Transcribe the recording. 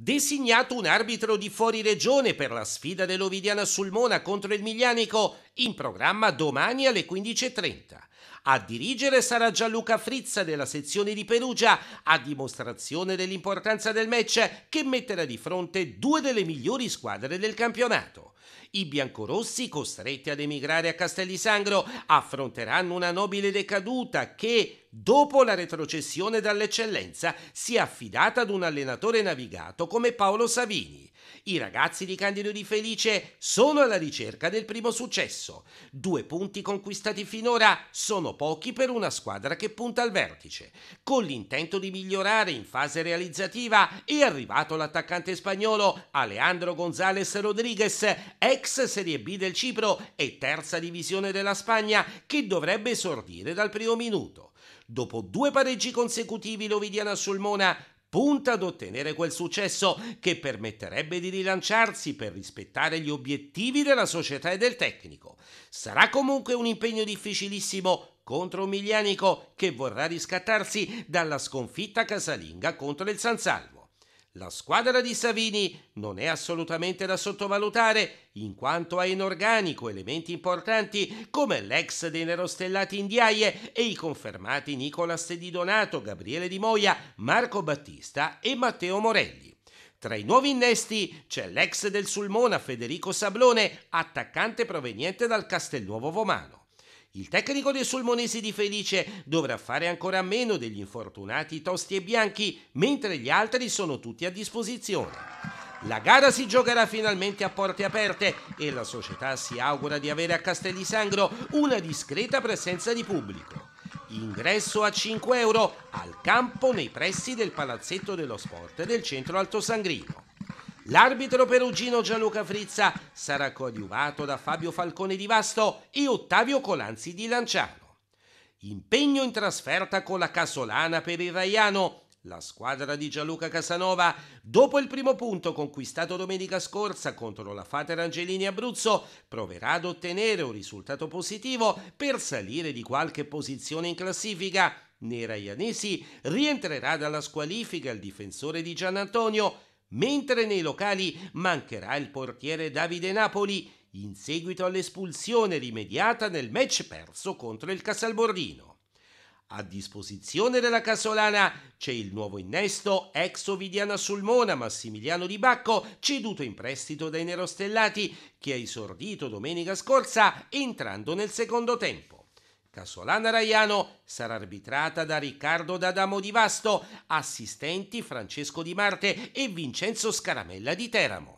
Designato un arbitro di fuori regione per la sfida dell'Ovidiana sul Mona contro il Miglianico, in programma domani alle 15.30. A dirigere sarà Gianluca Frizza della sezione di Perugia, a dimostrazione dell'importanza del match che metterà di fronte due delle migliori squadre del campionato. I biancorossi, costretti ad emigrare a Castellisangro, affronteranno una nobile decaduta che, dopo la retrocessione dall'eccellenza, si è affidata ad un allenatore navigato come Paolo Savini. I ragazzi di Candido Di Felice sono alla ricerca del primo successo percorso. Due punti conquistati finora sono pochi per una squadra che punta al vertice. Con l'intento di migliorare in fase realizzativa è arrivato l'attaccante spagnolo Alejandro González Rodríguez, ex Serie B del Cipro e terza divisione della Spagna, che dovrebbe esordire dal primo minuto. Dopo due pareggi consecutivi l'Ovidiana Sulmona punta ad ottenere quel successo che permetterebbe di rilanciarsi per rispettare gli obiettivi della società e del tecnico. Sarà comunque un impegno difficilissimo contro Miglianico che vorrà riscattarsi dalla sconfitta casalinga contro il San Salvo. La squadra di Savini non è assolutamente da sottovalutare in quanto ha in organico elementi importanti come l'ex dei Nerostellati Indiaie e i confermati Nicola Stedidonato, Gabriele Di Moia, Marco Battista e Matteo Morelli. Tra i nuovi innesti c'è l'ex del Sulmona Federico Sablone, attaccante proveniente dal Castelnuovo Vomano. Il tecnico dei Sulmonesi di Felice dovrà fare ancora meno degli infortunati tosti e bianchi, mentre gli altri sono tutti a disposizione. La gara si giocherà finalmente a porte aperte e la società si augura di avere a Castellisangro una discreta presenza di pubblico. Ingresso a 5 euro al campo nei pressi del Palazzetto dello Sport del centro Alto Sangrino. L'arbitro perugino Gianluca Frizza sarà coadiuvato da Fabio Falcone di Vasto e Ottavio Colanzi di Lanciano. Impegno in trasferta con la Casolana per il Raiano. La squadra di Gianluca Casanova, dopo il primo punto conquistato domenica scorsa contro la Fater Angelini Abruzzo, proverà ad ottenere un risultato positivo per salire di qualche posizione in classifica. Nei raianesi rientrerà dalla squalifica il difensore di Gian Antonio Mentre nei locali mancherà il portiere Davide Napoli in seguito all'espulsione rimediata nel match perso contro il Casalbordino. A disposizione della Casolana c'è il nuovo innesto ex Ovidiana Sulmona Massimiliano Di Bacco, ceduto in prestito dai Nerostellati, che ha esordito domenica scorsa entrando nel secondo tempo. Casolana Raiano sarà arbitrata da Riccardo D'Adamo di Vasto, assistenti Francesco Di Marte e Vincenzo Scaramella di Teramo.